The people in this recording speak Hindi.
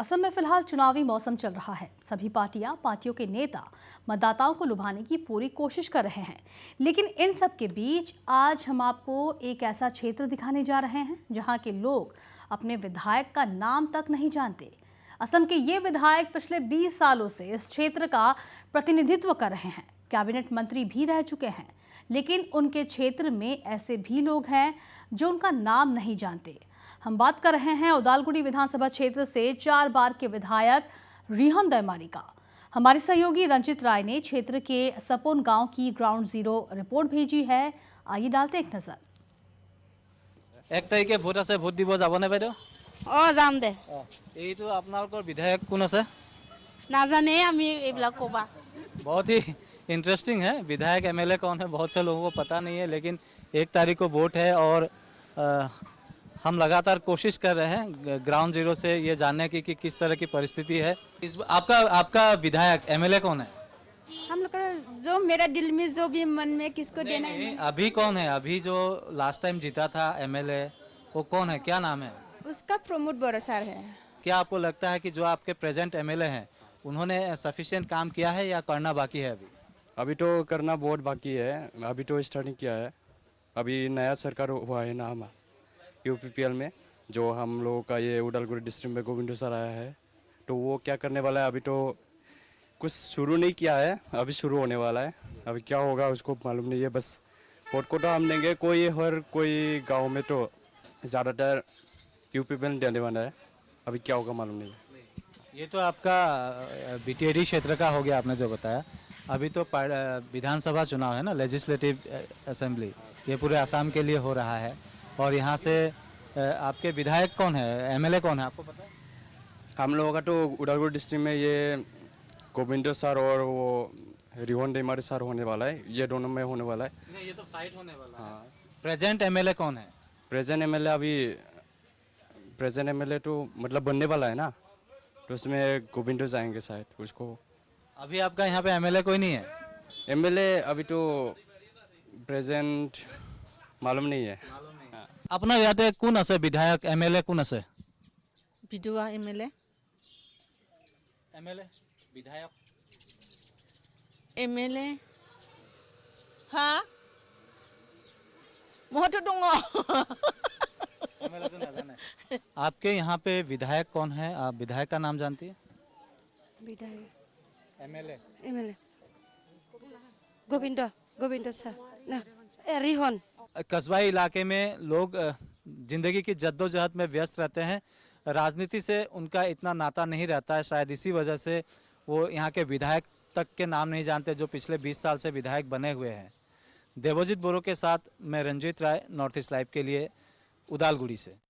असम में फिलहाल चुनावी मौसम चल रहा है सभी पार्टियां पार्टियों के नेता मतदाताओं को लुभाने की पूरी कोशिश कर रहे हैं लेकिन इन सब के बीच आज हम आपको एक ऐसा क्षेत्र दिखाने जा रहे हैं जहां के लोग अपने विधायक का नाम तक नहीं जानते असम के ये विधायक पिछले 20 सालों से इस क्षेत्र का प्रतिनिधित्व कर रहे हैं कैबिनेट मंत्री भी रह चुके हैं लेकिन उनके क्षेत्र में ऐसे भी लोग हैं जो उनका नाम नहीं जानते हम बात कर रहे हैं उदालगुड़ी विधानसभा क्षेत्र से चार बार के विधायक रिहन दैमारी का हमारे सहयोगी रंजित राय ने क्षेत्र के सपोन गांव की ग्राउंड जीरो रिपोर्ट भेजी है आइए डालते एक नजर एक তাৰিখে भोट आज भोट দিব যাবনে বাইদেউ অঁ যাম দে এইটো আপোনালোকৰ বিধায়ক इंटरेस्टिंग है विधायक एमएलए कौन है बहुत से लोगों को पता नहीं है लेकिन एक तारीख को वोट है और हम लगातार कोशिश कर रहे हैं ग्राउंड जीरो से ये जानने की कि किस तरह की परिस्थिति है इस आपका आपका विधायक एमएलए कौन है हम लोग जो मेरा दिल में जो भी मन में किसको नहीं, देना है अभी कौन है अभी जो लास्ट टाइम जीता था एमएलए वो कौन है क्या नाम है उसका प्रमोद बोरसार है क्या आपको लगता है कि जो आपके प्रेजेंट एम एल उन्होंने सफिशियंट काम किया है या करना बाकी है अभी अभी तो करना बहुत बाकी है अभी तो स्टार्टिंग किया है अभी नया सरकार हुआ है ना हमारा यू में जो हम लोगों का ये उदलगुरी डिस्ट्रिक्ट में गोविंद सर आया है तो वो क्या करने वाला है अभी तो कुछ शुरू नहीं किया है अभी शुरू होने वाला है अभी क्या होगा उसको मालूम नहीं है बस वोट तो हम देंगे कोई हर कोई गांव में तो ज़्यादातर यूपी में देने वाला है अभी क्या होगा मालूम नहीं है ये तो आपका बीटीएडी क्षेत्र का हो गया आपने जो बताया अभी तो विधानसभा चुनाव है ना लेजिस्लेटिव असेंबली ये पूरे आसाम के लिए हो रहा है और यहाँ से आपके विधायक कौन है एमएलए कौन है आपको पता है हम लोगों का तो उदलगुड़ डिस्ट्रिक्ट में ये गोविंदो सर और वो रिहोन डेमारी सर होने वाला है ये दोनों में होने वाला है नहीं ये तो फाइट होने वाला हाँ प्रेजेंट एमएलए कौन है प्रेजेंट एमएलए अभी प्रेजेंट एमएलए तो मतलब बनने वाला है ना तो उसमें गोविंदो जाएंगे शायद उसको अभी आपका यहाँ पे एमएलए कोई नहीं है एमएलए अभी तो प्रेजेंट मालूम नहीं है मालूम আপোনাৰ ইয়াতে কোন আছে বিধায়ক এম কোন আছে বিধৱা M L A M L এ आपके यहाँ पे विधायक कौन है आप विधायक का नाम जानती है विधायक MLA MLA Govind Govind sir ना कस्बाई इलाके में लोग ज़िंदगी की जद्दोजहद में व्यस्त रहते हैं राजनीति से उनका इतना नाता नहीं रहता है शायद इसी वजह से वो यहाँ के विधायक तक के नाम नहीं जानते जो पिछले 20 साल से विधायक बने हुए हैं देवोजित बोरो के साथ मैं Ranjit Rai north east live के लिए उदालगुड़ी से